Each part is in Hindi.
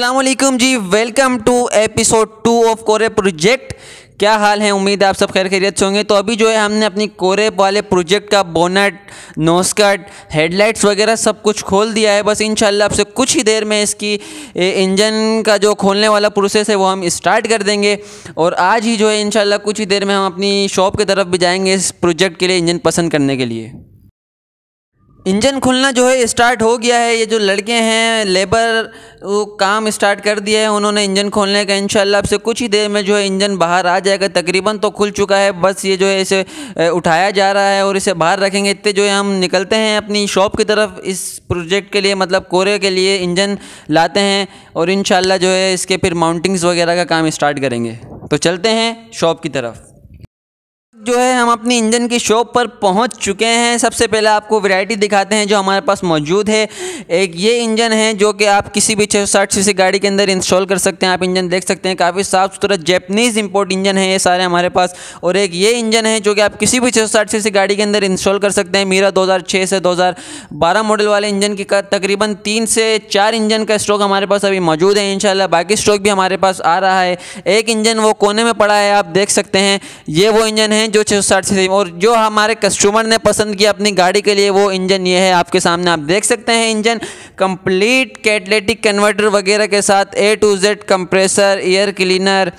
Aslam ji welcome to episode two of कोरे प्रोजेक्ट क्या हाल है उम्मीद आप सब खैर खैरियत से होंगे तो अभी जो है हमने अपनी कोरे वाले प्रोजेक्ट का बोनट नोसकट हेडलाइट्स वगैरह सब कुछ खोल दिया है बस इन आपसे कुछ ही देर में इसकी इंजन का जो खोलने वाला प्रोसेस है वो हम स्टार्ट कर देंगे और आज ही जो है इन कुछ ही देर में हम अपनी शॉप की तरफ भी जाएंगे इस प्रोजेक्ट के लिए इंजन पसंद करने के लिए इंजन खुलना जो है स्टार्ट हो गया है ये जो लड़के हैं लेबर वो काम स्टार्ट कर दिया है उन्होंने इंजन खोलने का इंशाल्लाह आपसे कुछ ही देर में जो है इंजन बाहर आ जाएगा तकरीबन तो खुल चुका है बस ये जो है इसे उठाया जा रहा है और इसे बाहर रखेंगे इतने जो है हम निकलते हैं अपनी शॉप की तरफ इस प्रोजेक्ट के लिए मतलब कोरे के लिए इंजन लाते हैं और इन जो है इसके फिर माउंटिंग्स वगैरह का काम स्टार्ट करेंगे तो चलते हैं शॉप की तरफ जो है हम अपनी इंजन की शॉप पर पहुंच चुके हैं सबसे पहले आपको वैरायटी दिखाते हैं जो हमारे पास मौजूद है एक ये इंजन है जो कि आप किसी भी छः साठ सी गाड़ी के अंदर इंस्टॉल कर सकते हैं आप इंजन देख सकते हैं काफ़ी साफ़ सुथरा जैपनीज़ इंपोर्ट इंजन है ये सारे हमारे पास और एक ये इंजन है जो कि आप किसी भी छः साठ सी गाड़ी के अंदर इंस्टॉल कर सकते हैं मीरा दो से दो मॉडल वाले इंजन की तकरीबन तीन से चार इंजन का स्ट्रोक हमारे पास अभी मौजूद है इन बाकी स्ट्रोक भी हमारे पास आ रहा है एक इंजन वो कोने में पड़ा है आप देख सकते हैं ये वो इंजन है जो छः सौ और जो हमारे कस्टमर ने पसंद किया अपनी गाड़ी के लिए वो इंजन ये है आपके सामने आप देख सकते हैं इंजन कंप्लीट कैटलेटिक कन्वर्टर वगैरह के साथ A to Z compressor air cleaner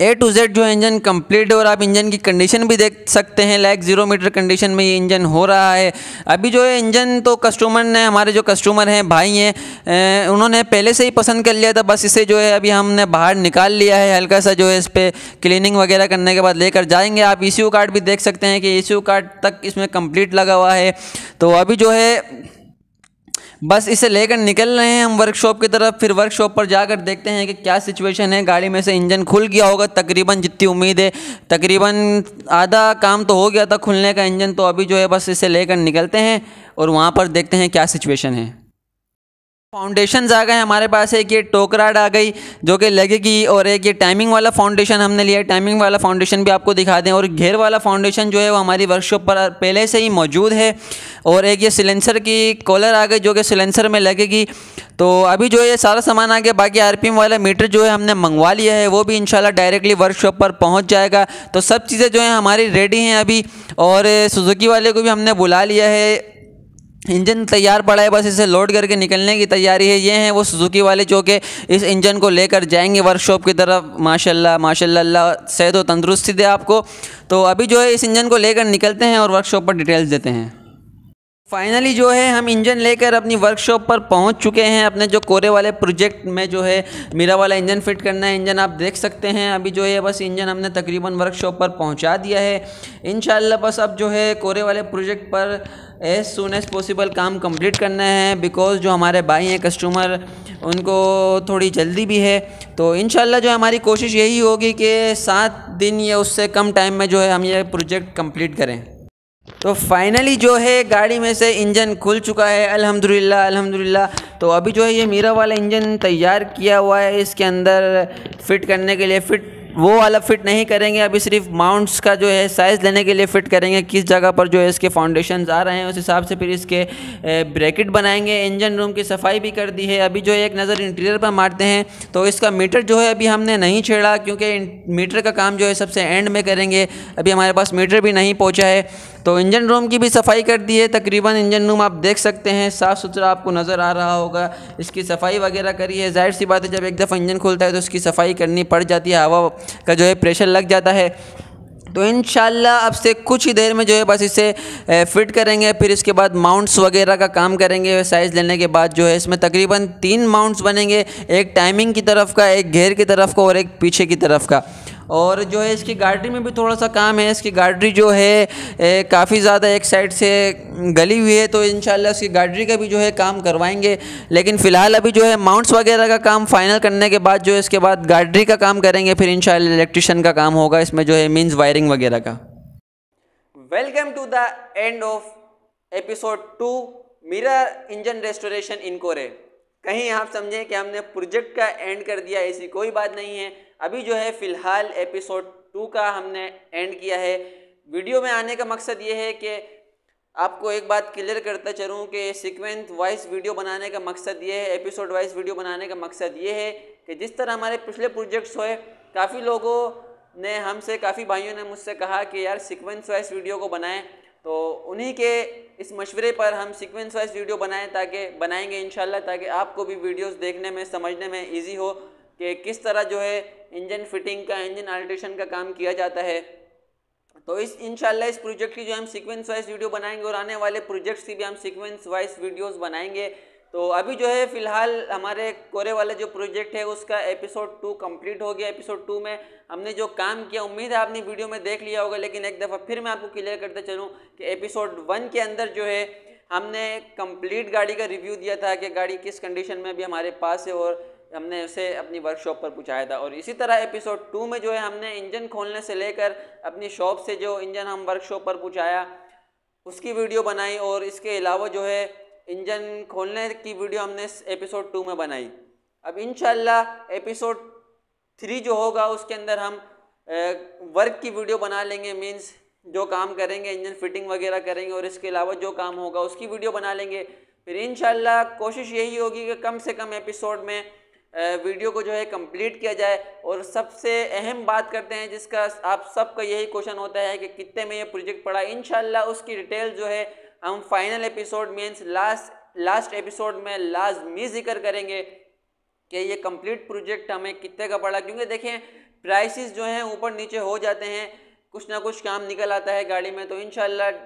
A to Z जो इंजन कंप्लीट है और आप इंजन की कंडीशन भी देख सकते हैं लाइक जीरो मीटर कंडीशन में ये इंजन हो रहा है अभी जो है इंजन तो कस्टमर ने हमारे जो कस्टमर हैं भाई हैं उन्होंने पहले से ही पसंद कर लिया था बस इसे जो है अभी हमने बाहर निकाल लिया है हल्का सा जो है इस पर क्लिनिंग वगैरह करने के बाद लेकर जाएंगे आप ई e कार्ड भी देख सकते हैं कि ई e कार्ड तक इसमें कम्प्लीट लगा हुआ है तो अभी जो है बस इसे लेकर निकल रहे हैं हम वर्कशॉप की तरफ फिर वर्कशॉप पर जाकर देखते हैं कि क्या सिचुएशन है गाड़ी में से इंजन खुल गया होगा तकरीबन जितनी उम्मीद है तकरीबन आधा काम तो हो गया था खुलने का इंजन तो अभी जो है बस इसे लेकर निकलते हैं और वहाँ पर देखते हैं क्या सिचुएशन है फाउंडेशन आ गए हमारे पास एक ये टोकराड आ गई जो कि लगेगी और एक ये टाइमिंग वाला फाउंडेशन हमने लिया टाइमिंग वाला फाउंडेशन भी आपको दिखा दें और घेर वाला फाउंडेशन जो है वो हमारी वर्कशॉप पर पहले से ही मौजूद है और एक ये सिलेंसर की कॉलर आ गई जो कि सिलेंसर में लगेगी तो अभी जो है सारा सामान आ गया बाकी आरपीएम वाला मीटर जो है हमने मंगवा लिया है वो भी इंशाल्लाह डायरेक्टली वर्कशॉप पर पहुंच जाएगा तो सब चीज़ें जो है हमारी रेडी हैं अभी और सुजुकी वाले को भी हमने बुला लिया है इंजन तैयार पड़ा है बस इसे लोड करके निकलने की तैयारी है ये हैं वो सुजुकी वाले जो कि इस इंजन को लेकर जाएंगे वर्कशॉप की तरफ माशाल्लाह माशाल्लाह सेहत व तंदुरुस्ती दे आपको तो अभी जो है इस इंजन को लेकर निकलते हैं और वर्कशॉप पर डिटेल्स देते हैं फाइनली जो है हम इंजन लेकर अपनी वर्कशॉप पर पहुंच चुके हैं अपने जो कोरे वाले प्रोजेक्ट में जो है मेरा वाला इंजन फिट करना है इंजन आप देख सकते हैं अभी जो है बस इंजन हमने तकरीबन वर्कशॉप पर पहुंचा दिया है इन बस अब जो है कोरे वाले प्रोजेक्ट पर एज सुन एज पॉसिबल काम कंप्लीट करना है बिकॉज़ जो हमारे भाई हैं कस्टमर उनको थोड़ी जल्दी भी है तो इन जो हमारी कोशिश यही होगी कि सात दिन या उससे कम टाइम में जो है हम ये प्रोजेक्ट कंप्लीट करें तो फाइनली जो है गाड़ी में से इंजन खुल चुका है अल्हम्दुलिल्लाह अल्हम्दुलिल्लाह तो अभी जो है ये मीरा वाला इंजन तैयार किया हुआ है इसके अंदर फिट करने के लिए फिट वो वाला फिट नहीं करेंगे अभी सिर्फ माउंट्स का जो है साइज़ लेने के लिए फिट करेंगे किस जगह पर जो है इसके फाउंडेशन आ रहे हैं उस हिसाब से फिर इसके ब्रैकेट बनाएंगे इंजन रूम की सफाई भी कर दी है अभी जो है एक नज़र इंटीरियर पर मारते हैं तो इसका मीटर जो है अभी हमने नहीं छेड़ा क्योंकि मीटर का काम जो है सबसे एंड में करेंगे अभी हमारे पास मीटर भी नहीं पहुँचा है तो इंजन रूम की भी सफाई कर दी है तकरीबन इंजन रूम आप देख सकते हैं साफ़ सुथरा आपको नज़र आ रहा होगा इसकी सफाई वगैरह करी है जाहिर सी बात है जब एक दफ़ा इंजन खुलता है तो उसकी सफाई करनी पड़ जाती है हवा का जो है प्रेशर लग जाता है तो इन अब से कुछ ही देर में जो है बस इसे फिट करेंगे फिर इसके बाद माउंट्स वगैरह का काम करेंगे साइज़ लेने के बाद जो है इसमें तकरीबन तीन माउंट्स बनेंगे एक टाइमिंग की तरफ का एक घेर की तरफ का और एक पीछे की तरफ का और जो है इसकी गार्डरी में भी थोड़ा सा काम है इसकी गार्डरी जो है काफ़ी ज़्यादा एक साइड से गली हुई है तो इन इसकी गार्डरी का भी जो है काम करवाएंगे लेकिन फ़िलहाल अभी जो है माउंट्स वगैरह का काम फाइनल करने के बाद जो है इसके बाद गार्डरी का काम करेंगे फिर इन इलेक्ट्रिशियन का काम होगा इसमें जो है मीन्स वायरिंग कोचिंग वगैरह का welcome to the end of episode two mirror engine restoration इनकोरे कहीं आप समझें कि हमने प्रोजेक्ट का एंड कर दिया ऐसी कोई बात नहीं है अभी जो है फ़िलहाल एपिसोड टू का हमने एंड किया है वीडियो में आने का मकसद ये है कि आपको एक बात क्लियर करता चलूँ कि सिक्वेंस वाइज वीडियो बनाने का मकसद ये है एपिसोड वाइज वीडियो बनाने का मकसद ये है कि जिस तरह हमारे पिछले प्रोजेक्ट्स हुए काफ़ी लोगों ने हमसे काफ़ी भाइयों ने मुझसे कहा कि यार सिक्वेंस वाइज वीडियो को बनाएं तो उन्हीं के इस मशवरे पर हम सिक्वेंस वाइज वीडियो बनाएं ताकि बनाएंगे इन ताकि आपको भी वीडियोस देखने में समझने में इजी हो कि किस तरह जो है इंजन फिटिंग का इंजन अल्ट्रेशन का काम किया जाता है तो इस इन इस प्रोजेक्ट की जो हम सीक्वेंस वाइज वीडियो बनाएंगे और आने वाले प्रोजेक्ट्स की भी हम सीक्वेंस वाइज वीडियोज़ बनाएंगे तो अभी जो है फिलहाल हमारे कोरे वाले जो प्रोजेक्ट है उसका एपिसोड टू कंप्लीट हो गया एपिसोड टू में हमने जो काम किया उम्मीद है आपने वीडियो में देख लिया होगा लेकिन एक दफ़ा फिर मैं आपको क्लियर करते चलूँ कि एपिसोड वन के अंदर जो है हमने कंप्लीट गाड़ी का रिव्यू दिया था कि गाड़ी किस कंडीशन में भी हमारे पास है और हमने उसे अपनी वर्कशॉप पर पूछाया था और इसी तरह एपिसोड टू में जो है हमने इंजन खोलने से लेकर अपनी शॉप से जो इंजन हम वर्कशॉप पर पूछाया उसकी वीडियो बनाई और इसके अलावा जो है इंजन खोलने की वीडियो हमने एपिसोड टू में बनाई अब इन एपिसोड थ्री जो होगा उसके अंदर हम वर्क की वीडियो बना लेंगे मीन्स जो काम करेंगे इंजन फिटिंग वगैरह करेंगे और इसके अलावा जो काम होगा उसकी वीडियो बना लेंगे फिर इन कोशिश यही होगी कि कम से कम एपिसोड में वीडियो को जो है कंप्लीट किया जाए और सबसे अहम बात करते हैं जिसका आप सबका यही क्वेश्चन होता है कि कितने में ये प्रोजेक्ट पड़ा इन उसकी डिटेल जो है हम final episode means last last episode में लाजमी जिक्र करेंगे कि ये कंप्लीट प्रोजेक्ट हमें कितने का पड़ा क्योंकि देखें प्राइसेस जो हैं ऊपर नीचे हो जाते हैं कुछ ना कुछ काम निकल आता है गाड़ी में तो इन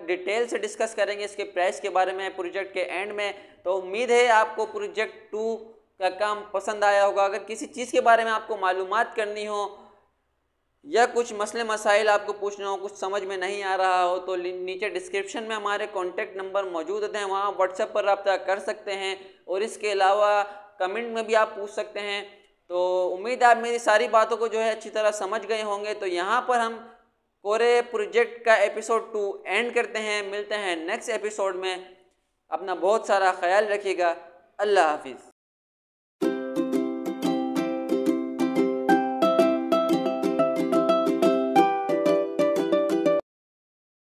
डिटेल से डिस्कस करेंगे इसके प्राइस के बारे में प्रोजेक्ट के एंड में तो उम्मीद है आपको प्रोजेक्ट टू का काम पसंद आया होगा अगर किसी चीज़ के बारे में आपको मालूम करनी हो या कुछ मसले मसाइल आपको पूछने हो कुछ समझ में नहीं आ रहा हो तो नीचे डिस्क्रिप्शन में हमारे कॉन्टैक्ट नंबर मौजूद हैं वहाँ व्हाट्सएप पर रबता कर सकते हैं और इसके अलावा कमेंट में भी आप पूछ सकते हैं तो उम्मीद है आप मेरी सारी बातों को जो है अच्छी तरह समझ गए होंगे तो यहाँ पर हम कोरे प्रोजेक्ट का एपिसोड टू एंड करते हैं मिलते हैं नेक्स्ट एपिसोड में अपना बहुत सारा ख्याल रखिएगा अल्लाह हाफिज़